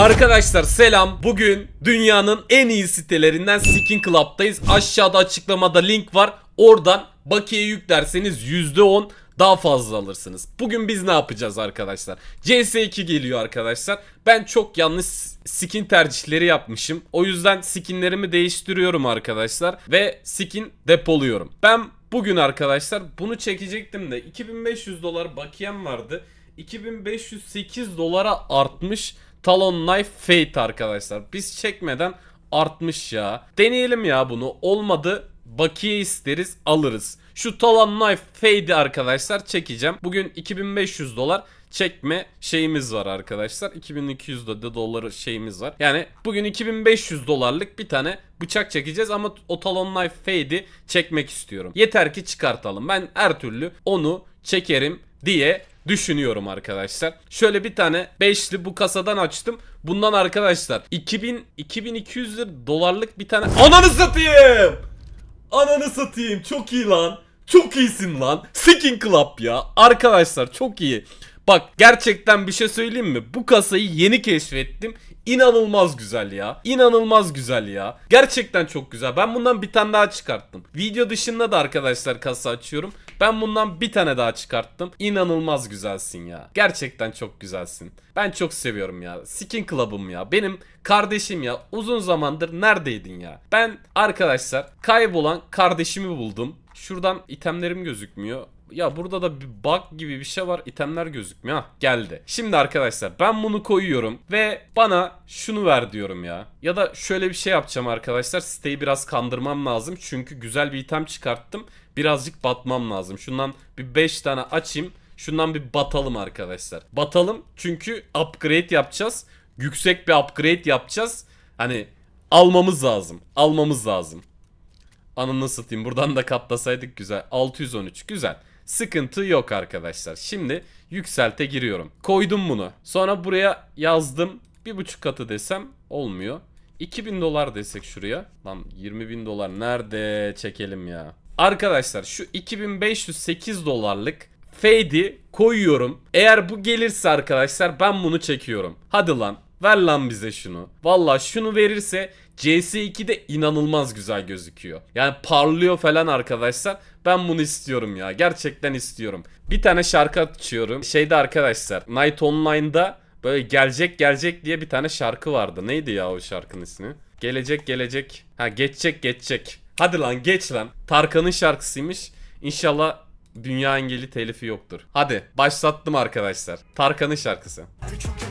Arkadaşlar selam. Bugün dünyanın en iyi sitelerinden Skin Club'dayız. Aşağıda açıklamada link var. Oradan bakiye yüklerseniz %10 daha fazla alırsınız. Bugün biz ne yapacağız arkadaşlar? CS2 geliyor arkadaşlar. Ben çok yanlış skin tercihleri yapmışım. O yüzden skinlerimi değiştiriyorum arkadaşlar. Ve skin depoluyorum. Ben bugün arkadaşlar bunu çekecektim de 2500 dolar bakiyem vardı. 2508 dolara artmış. Talon Knife Fate arkadaşlar. Biz çekmeden artmış ya. Deneyelim ya bunu. Olmadı bakiye isteriz alırız. Şu Talon Knife Fade'i arkadaşlar çekeceğim. Bugün 2500 dolar çekme şeyimiz var arkadaşlar. 2200 dolar şeyimiz var. Yani bugün 2500 dolarlık bir tane bıçak çekeceğiz ama o Talon Knife Fade'i çekmek istiyorum. Yeter ki çıkartalım. Ben her türlü onu çekerim diye düşünüyorum arkadaşlar. Şöyle bir tane beşli bu kasadan açtım. Bundan arkadaşlar 2000 2200 dolarlık bir tane ananı satayım. Ananı satayım. Çok iyi lan. Çok iyisin lan. Skin Club ya. Arkadaşlar çok iyi. Bak gerçekten bir şey söyleyeyim mi? Bu kasayı yeni keşfettim. İnanılmaz güzel ya. İnanılmaz güzel ya. Gerçekten çok güzel. Ben bundan bir tane daha çıkarttım. Video dışında da arkadaşlar kasa açıyorum. Ben bundan bir tane daha çıkarttım. İnanılmaz güzelsin ya. Gerçekten çok güzelsin. Ben çok seviyorum ya. Skin Club'ım ya. Benim kardeşim ya. Uzun zamandır neredeydin ya? Ben arkadaşlar kaybolan kardeşimi buldum. Şuradan itemlerim gözükmüyor. Ya burada da bir bug gibi bir şey var. itemler gözükmüyor. Hah geldi. Şimdi arkadaşlar ben bunu koyuyorum ve bana şunu ver diyorum ya. Ya da şöyle bir şey yapacağım arkadaşlar. Siteyi biraz kandırmam lazım. Çünkü güzel bir item çıkarttım. Birazcık batmam lazım. Şundan bir 5 tane açayım. Şundan bir batalım arkadaşlar. Batalım çünkü upgrade yapacağız. Yüksek bir upgrade yapacağız. Hani almamız lazım. Almamız lazım. Ananı satayım. Buradan da katlasaydık güzel. 613 güzel. Sıkıntı yok arkadaşlar. Şimdi yükselte giriyorum. Koydum bunu. Sonra buraya yazdım. Bir buçuk katı desem olmuyor. 2000 dolar desek şuraya. Lan 20 bin dolar nerede çekelim ya. Arkadaşlar şu 2508 dolarlık fade'i koyuyorum. Eğer bu gelirse arkadaşlar ben bunu çekiyorum. Hadi lan Ver lan bize şunu. Valla şunu verirse CS2'de inanılmaz güzel gözüküyor. Yani parlıyor falan arkadaşlar. Ben bunu istiyorum ya. Gerçekten istiyorum. Bir tane şarkı açıyorum. Şeyde arkadaşlar Night Online'da böyle gelecek gelecek diye bir tane şarkı vardı. Neydi ya o şarkının ismi? Gelecek gelecek. Ha geçecek geçecek. Hadi lan geç lan. Tarkan'ın şarkısıymış. İnşallah dünya engeli telifi yoktur. Hadi başlattım arkadaşlar. Tarkan'ın şarkısı. Küçük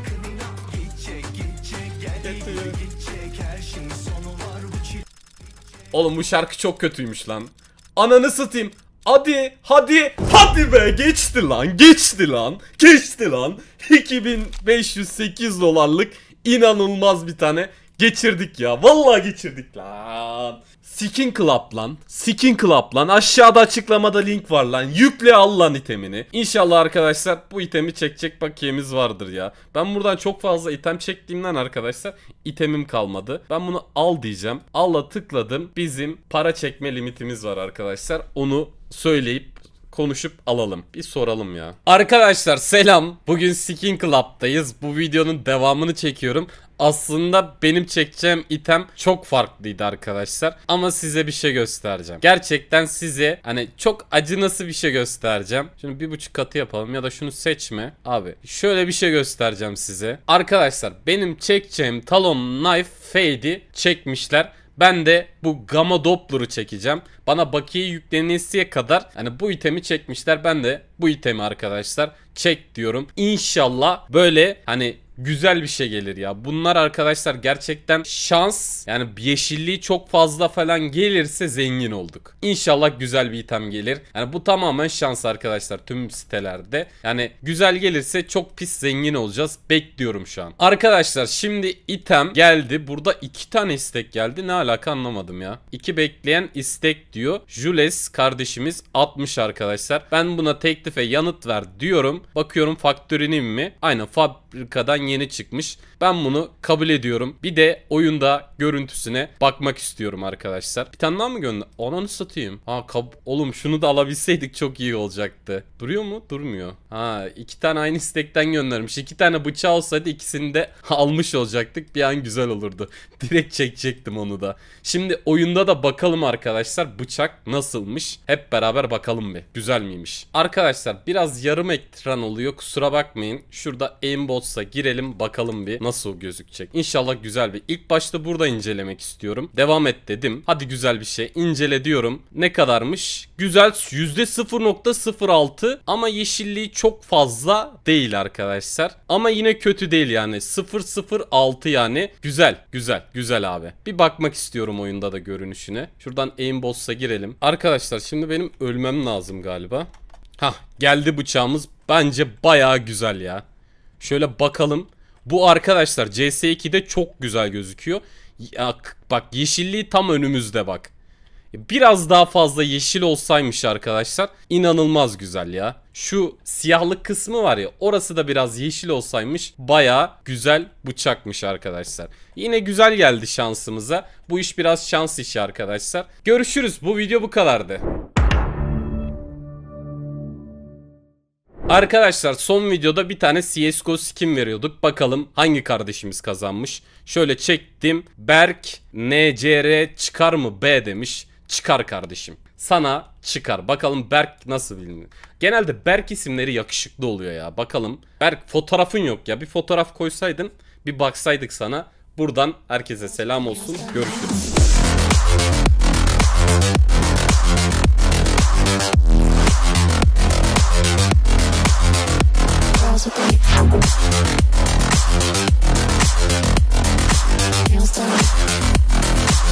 Oğlum bu şarkı çok kötüymüş lan. Ananı satayım. Hadi hadi hadi be geçti lan geçti lan geçti lan 2508 dolarlık inanılmaz bir tane geçirdik ya vallahi geçirdik lan Skin Club lan. Skin Club lan. Aşağıda açıklamada link var lan. Yükle al lan itemini. İnşallah arkadaşlar bu itemi çekecek bakiyemiz vardır ya. Ben buradan çok fazla item çektiğimden arkadaşlar itemim kalmadı. Ben bunu al diyeceğim. Al'a tıkladım. Bizim para çekme limitimiz var arkadaşlar. Onu söyleyip konuşup alalım. Bir soralım ya. Arkadaşlar selam. Bugün Skin Club'dayız. Bu videonun devamını çekiyorum aslında benim çekeceğim item çok farklıydı arkadaşlar. Ama size bir şey göstereceğim. Gerçekten size hani çok acı nasıl bir şey göstereceğim. Şimdi bir buçuk katı yapalım ya da şunu seçme. Abi şöyle bir şey göstereceğim size. Arkadaşlar benim çekeceğim talon knife fade'i çekmişler. Ben de bu Gamma Doppler'ı çekeceğim. Bana bakiye yüklenesiye kadar hani bu itemi çekmişler. Ben de bu itemi arkadaşlar çek diyorum. İnşallah böyle hani güzel bir şey gelir ya. Bunlar arkadaşlar gerçekten şans yani yeşilliği çok fazla falan gelirse zengin olduk. İnşallah güzel bir item gelir. Yani bu tamamen şans arkadaşlar tüm sitelerde. Yani güzel gelirse çok pis zengin olacağız. Bekliyorum şu an. Arkadaşlar şimdi item geldi. Burada iki tane istek geldi. Ne alaka anlamadım ya. İki bekleyen istek diyor. Jules kardeşimiz 60 arkadaşlar. Ben buna teklife yanıt ver diyorum. Bakıyorum faktörinin mi? Aynen fabrikadan yeni çıkmış. Ben bunu kabul ediyorum. Bir de oyunda görüntüsüne bakmak istiyorum arkadaşlar. Bir tane daha mı gönder? Ananı satayım. Ha kab oğlum şunu da alabilseydik çok iyi olacaktı. Duruyor mu? Durmuyor. Ha iki tane aynı istekten göndermiş. İki tane bıçağı olsaydı ikisini de almış olacaktık. Bir an güzel olurdu. Direkt çekecektim onu da. Şimdi oyunda da bakalım arkadaşlar bıçak nasılmış. Hep beraber bakalım bir. Güzel miymiş? Arkadaşlar biraz yarım ekran oluyor. Kusura bakmayın. Şurada aimbots'a girelim girelim bakalım bir nasıl gözükecek. İnşallah güzel bir. İlk başta burada incelemek istiyorum. Devam et dedim. Hadi güzel bir şey. İncele diyorum. Ne kadarmış? Güzel %0.06 ama yeşilliği çok fazla değil arkadaşlar. Ama yine kötü değil yani. 006 yani. Güzel. Güzel. Güzel abi. Bir bakmak istiyorum oyunda da görünüşüne. Şuradan aim boss'a girelim. Arkadaşlar şimdi benim ölmem lazım galiba. Hah geldi bıçağımız. Bence baya güzel ya. Şöyle bakalım. Bu arkadaşlar CS2'de çok güzel gözüküyor. Ya, bak yeşilliği tam önümüzde bak. Biraz daha fazla yeşil olsaymış arkadaşlar inanılmaz güzel ya. Şu siyahlık kısmı var ya orası da biraz yeşil olsaymış baya güzel bıçakmış arkadaşlar. Yine güzel geldi şansımıza. Bu iş biraz şans işi arkadaşlar. Görüşürüz bu video bu kadardı. Arkadaşlar son videoda bir tane CSGO skin veriyorduk. Bakalım hangi kardeşimiz kazanmış. Şöyle çektim. Berk NCR çıkar mı B demiş. Çıkar kardeşim. Sana çıkar. Bakalım Berk nasıl biliniyor. Genelde Berk isimleri yakışıklı oluyor ya. Bakalım. Berk fotoğrafın yok ya. Bir fotoğraf koysaydın bir baksaydık sana. Buradan herkese selam olsun. Görüşürüz.